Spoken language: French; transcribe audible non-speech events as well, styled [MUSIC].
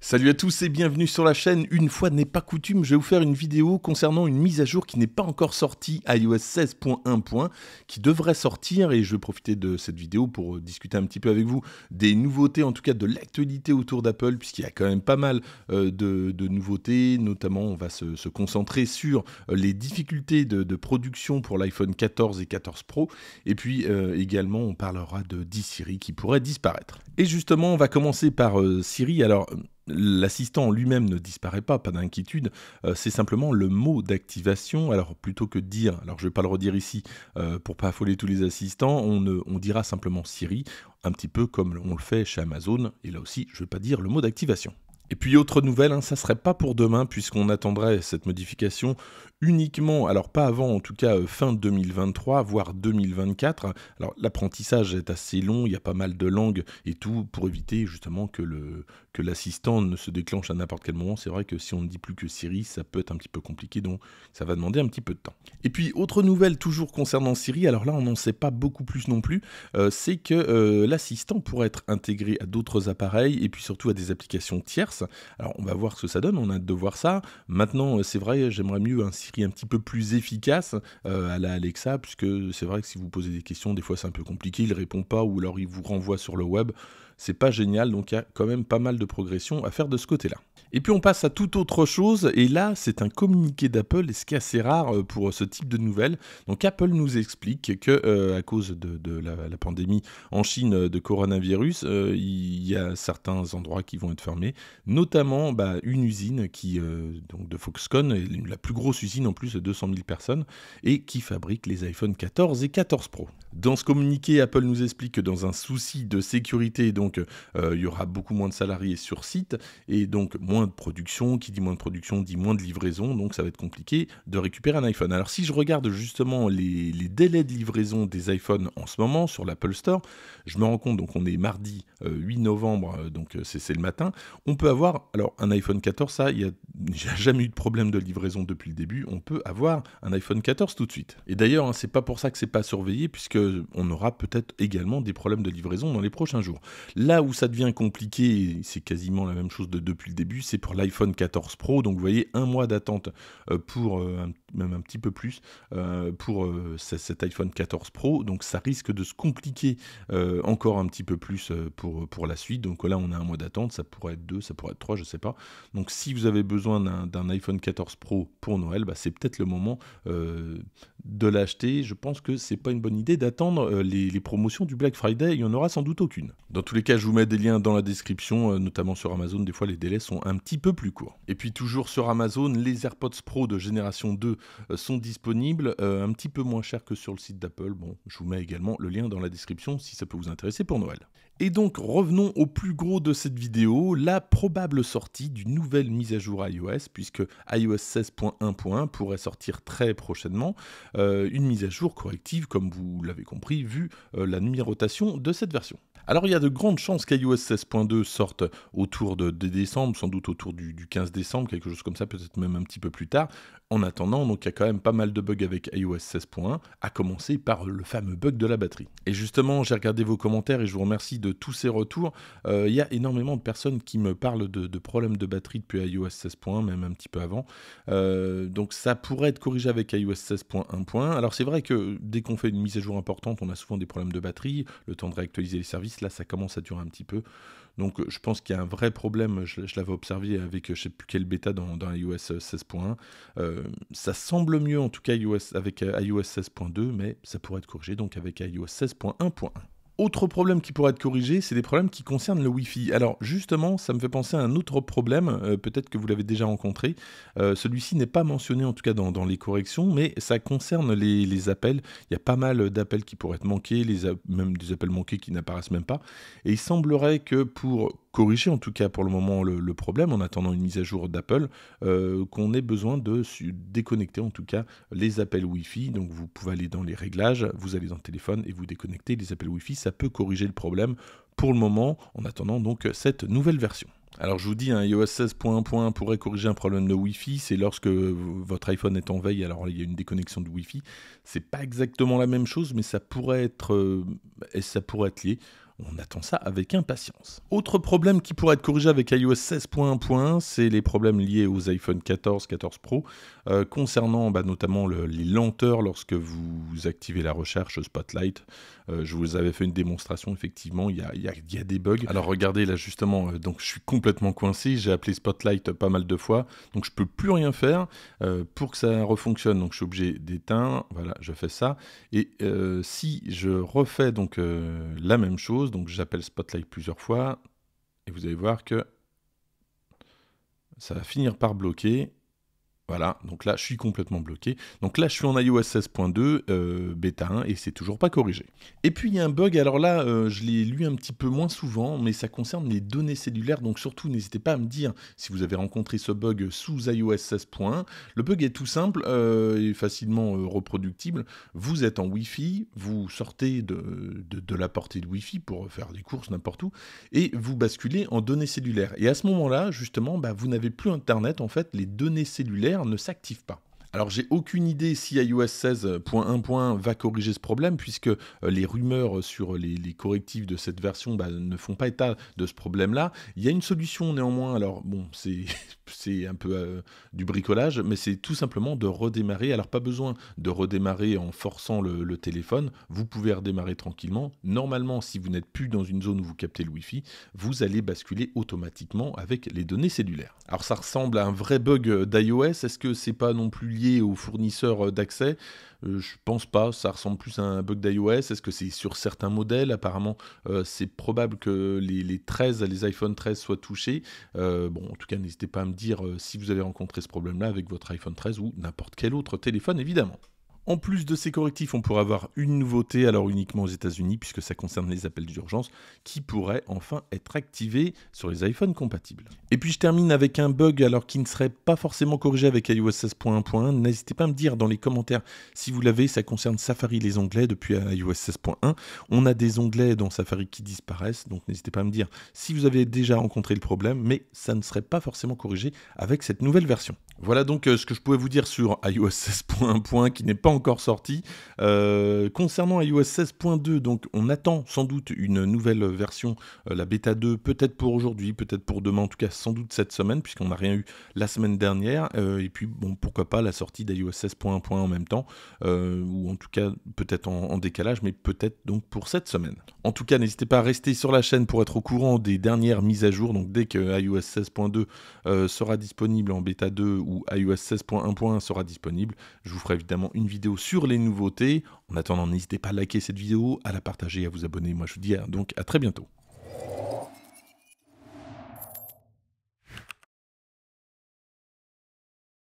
Salut à tous et bienvenue sur la chaîne. Une fois n'est pas coutume, je vais vous faire une vidéo concernant une mise à jour qui n'est pas encore sortie, iOS 16.1. qui devrait sortir et je vais profiter de cette vidéo pour euh, discuter un petit peu avec vous des nouveautés, en tout cas de l'actualité autour d'Apple, puisqu'il y a quand même pas mal euh, de, nouveautés. Notamment, on va se, concentrer sur euh, les difficultés de, production pour l'iPhone 14 et 14 Pro. Et puis également, on parlera de 10 Siri qui pourrait disparaître. Et justement, on va commencer par Siri. Alors, L'assistant lui-même ne disparaît pas, pas d'inquiétude, euh, c'est simplement le mot d'activation. Alors plutôt que de dire, alors je ne vais pas le redire ici pour euh, pour pas affoler tous les assistants, on, dira simplement Siri, un petit peu comme on le fait chez Amazon, et là aussi je ne vais pas dire le mot d'activation. Et puis autre nouvelle, ça hein, ça serait pas pour demain puisqu'on attendrait cette modification uniquement, alors pas avant en tout cas euh, fin 2023, voire 2024. Alors l'apprentissage est assez long, il y a pas mal de langues et tout pour éviter justement que le que l'assistant ne se déclenche à n'importe quel moment. C'est vrai que si on ne dit plus que Siri, ça peut être un petit peu compliqué, donc ça va demander un petit peu de temps. Et puis autre nouvelle toujours concernant Siri, alors là on n'en sait pas beaucoup plus non plus, euh, c'est que euh, l'assistant pourrait être intégré à d'autres appareils et puis surtout à des applications tierces. Alors on va voir ce que ça donne, on a hâte de voir ça. Maintenant c'est vrai, j'aimerais mieux un est un petit peu plus efficace euh, à la Alexa, puisque c'est vrai que si vous posez des questions, des fois c'est un peu compliqué, il répond pas ou alors il vous renvoie sur le web c'est pas génial, donc il y a quand même pas mal de progression à faire de ce côté-là. Et puis on passe à tout autre chose, et là c'est un communiqué d'Apple, et ce qui est assez rare euh, pour ce type de nouvelles. Donc Apple nous explique que euh, à cause de, la, pandémie en Chine euh, de coronavirus, il y a certains endroits qui vont être fermés, notamment bah, une usine qui donc de Foxconn, la plus grosse usine en plus de 200 000 personnes, et qui fabrique les iPhone 14 et 14 Pro. Dans ce communiqué, Apple nous explique que dans un souci de sécurité donc donc euh, il y aura beaucoup moins de salariés sur site, et donc moins de production, qui dit moins de production dit moins de livraison, donc ça va être compliqué de récupérer un iPhone. Alors si je regarde justement les, délais de livraison des iPhones en ce moment sur l'Apple Store, je me rends compte, donc on est mardi 8 euh, novembre, euh, donc c'est le matin, on peut avoir, alors un iPhone 14, ça, il y a jamais eu de problème de livraison depuis le début, on peut avoir un iPhone 14 tout de suite. Et d'ailleurs, hein, c'est pas pour ça que c'est pas surveillé, puisque on aura peut-être également des problèmes de livraison dans les prochains jours. Là où ça devient compliqué, c'est quasiment la même chose de depuis le début, c'est pour l'iPhone 14 Pro. Donc vous voyez, un mois d'attente euh, pour euh, même un petit peu plus euh, pour cet iPhone 14 Pro. Donc ça risque de se compliquer encore un petit peu plus pour, pour la suite. Donc là, on a un mois d'attente, ça pourrait être deux, ça pourrait être trois, je sais pas. Donc si vous avez besoin d'un iPhone 14 Pro pour Noël, bah, c'est peut-être le moment euh, de l'acheter. Je pense que c'est pas une bonne idée d'attendre euh, les, promotions du Black Friday. Il y en aura sans doute aucune. Dans tous les cas, je vous mets des liens dans la description, euh, notamment sur Amazon. Des fois, les délais sont un petit peu plus courts. Et puis toujours sur Amazon, les AirPods Pro de génération 2 sont disponibles, un petit peu moins cher que sur le site d'Apple. Bon, je vous mets également le lien dans la description si ça peut vous intéresser pour Noël. Et donc revenons au plus gros de cette vidéo, la probable sortie d'une nouvelle mise à jour iOS, puisque iOS 16.1.1 pourrait sortir très prochainement euh, une mise à jour corrective, comme vous l'avez compris, vu euh, la numérotation de cette version. Alors il y a de grandes chances qu'iOS 16.2 sorte autour de, décembre, sans doute autour du, du 15 décembre, quelque chose comme ça, peut-être même un petit peu plus tard. En attendant, donc il y a quand même pas mal de bugs avec iOS 16.1, à commencer par le fameux bug de la batterie. Et justement, j'ai regardé vos commentaires et je vous remercie de tous ces retours. Il euh, y a énormément de personnes qui me parlent de, problèmes de batterie depuis iOS 16.1, même un petit peu avant. Euh, donc ça pourrait être corrigé avec iOS 16.1. Alors c'est vrai que dès qu'on fait une mise à jour importante, on a souvent des problèmes de batterie, le temps de réactualiser les services, là ça commence à durer un petit peu. Donc euh, je pense qu'il y a un vrai problème, je, l'avais observé avec je ne sais plus quel bêta dans, iOS 16.1. ça semble mieux en tout cas iOS, avec iOS 16.2, mais ça pourrait être corrigé donc avec iOS 16.1.1. Autre problème qui pourrait être corrigé, c'est des problèmes qui concernent le Wi-Fi. Alors justement, ça me fait penser à un autre problème, euh, peut-être que vous l'avez déjà rencontré. Euh, celui-ci n'est pas mentionné en tout cas dans, les corrections, mais ça concerne les, appels. Il y a pas mal d'appels qui pourraient être manqués, même des appels manqués qui n'apparaissent même pas. Et il semblerait que pour corriger en tout cas pour le moment le, problème en attendant une mise à jour d'Apple, euh, qu'on ait besoin de déconnecter en tout cas les appels Wi-Fi. Donc vous pouvez aller dans les réglages, vous allez dans le téléphone et vous déconnectez les appels Wi-Fi. Ça peut corriger le problème pour le moment en attendant donc cette nouvelle version. Alors je vous dis, hein, un iOS 16.1.1 pourrait corriger un problème de Wi-Fi, c'est lorsque votre iPhone est en veille, alors il y a une déconnexion de Wi-Fi. C'est pas exactement la même chose, mais ça pourrait être, euh, ça pourrait être lié. On attend ça avec impatience. Autre problème qui pourrait être corrigé avec iOS 16.1.1, c'est les problèmes liés aux iPhone 14, 14 Pro, euh, concernant bah, notamment les lenteurs lorsque vous activez la recherche Spotlight. Euh, je vous avais fait une démonstration, effectivement, il y a, des bugs. Alors regardez là justement, euh, donc je suis complètement coincé, j'ai appelé Spotlight pas mal de fois, donc je ne peux plus rien faire pour que ça refonctionne. Donc je suis obligé d'éteindre, voilà, je fais ça. Et si je refais donc la même chose, donc j'appelle Spotlight plusieurs fois. Et vous allez voir que ça va finir par bloquer. Voilà, donc là je suis complètement bloqué. Donc là je suis en iOS 16.2, euh, bêta 1, et c'est toujours pas corrigé. Et puis il y a un bug, alors là euh, je l'ai lu un petit peu moins souvent, mais ça concerne les données cellulaires, donc surtout n'hésitez pas à me dire si vous avez rencontré ce bug sous iOS 16.1. Le bug est tout simple euh, et facilement reproductible. Vous êtes en Wi-Fi, vous sortez de, la portée de Wi-Fi pour faire des courses n'importe où, et vous basculez en données cellulaires. Et à ce moment-là, justement, bah, vous n'avez plus Internet, en fait, les données cellulaires ne s'active pas. Alors j'ai aucune idée si iOS 16.1.1 va corriger ce problème, puisque euh, les rumeurs sur les, correctifs de cette version bah, ne font pas état de ce problème-là. Il y a une solution néanmoins, alors bon, c'est [LAUGHS] un peu euh, du bricolage, mais c'est tout simplement de redémarrer. Alors pas besoin de redémarrer en forçant le, téléphone, vous pouvez redémarrer tranquillement. Normalement, si vous n'êtes plus dans une zone où vous captez le Wi-Fi, vous allez basculer automatiquement avec les données cellulaires. Alors ça ressemble à un vrai bug euh, d'iOS, est-ce que c'est pas non plus lié aux fournisseurs euh, d'accès euh, Je pense pas, ça ressemble plus à un bug d'iOS. Est-ce que c'est sur certains modèles Apparemment, euh, c'est probable que les, 13, les iPhone 13 soient touchés. bon, en tout cas, n'hésitez pas à me dire si vous avez rencontré ce problème-là avec votre iPhone 13 ou n'importe quel autre téléphone, évidemment. En plus de ces correctifs, on pourrait avoir une nouveauté, alors uniquement aux États-Unis, puisque ça concerne les appels d'urgence, qui pourrait enfin être activée sur les iPhones compatibles. Et puis je termine avec un bug, alors qui ne serait pas forcément corrigé avec iOS 16.1.1. N'hésitez pas à me dire dans les commentaires si vous l'avez, ça concerne Safari les onglets depuis iOS 16.1. On a des onglets dans Safari qui disparaissent, donc n'hésitez pas à me dire si vous avez déjà rencontré le problème, mais ça ne serait pas forcément corrigé avec cette nouvelle version. Voilà donc euh, ce que je pouvais vous dire sur iOS 16.1.1 qui n'est pas encore sorti. Euh, concernant iOS 16.2, donc on attend sans doute une nouvelle version, euh, la bêta 2, peut-être pour aujourd'hui, peut-être pour demain, en tout cas sans doute cette semaine, puisqu'on n'a rien eu la semaine dernière. Euh, et puis, bon, pourquoi pas la sortie d'iOS 16.1.1 en même temps, ou en tout cas peut-être en, décalage, mais peut-être donc pour cette semaine. En tout cas, n'hésitez pas à rester sur la chaîne pour être au courant des dernières mises à jour. Donc dès que iOS 16.2 sera disponible en bêta 2 ou iOS 16.1.1 sera disponible, je vous ferai évidemment une vidéo sur les nouveautés. En attendant, n'hésitez pas à liker cette vidéo, à la partager, à vous abonner. Moi, je vous dis donc à très bientôt.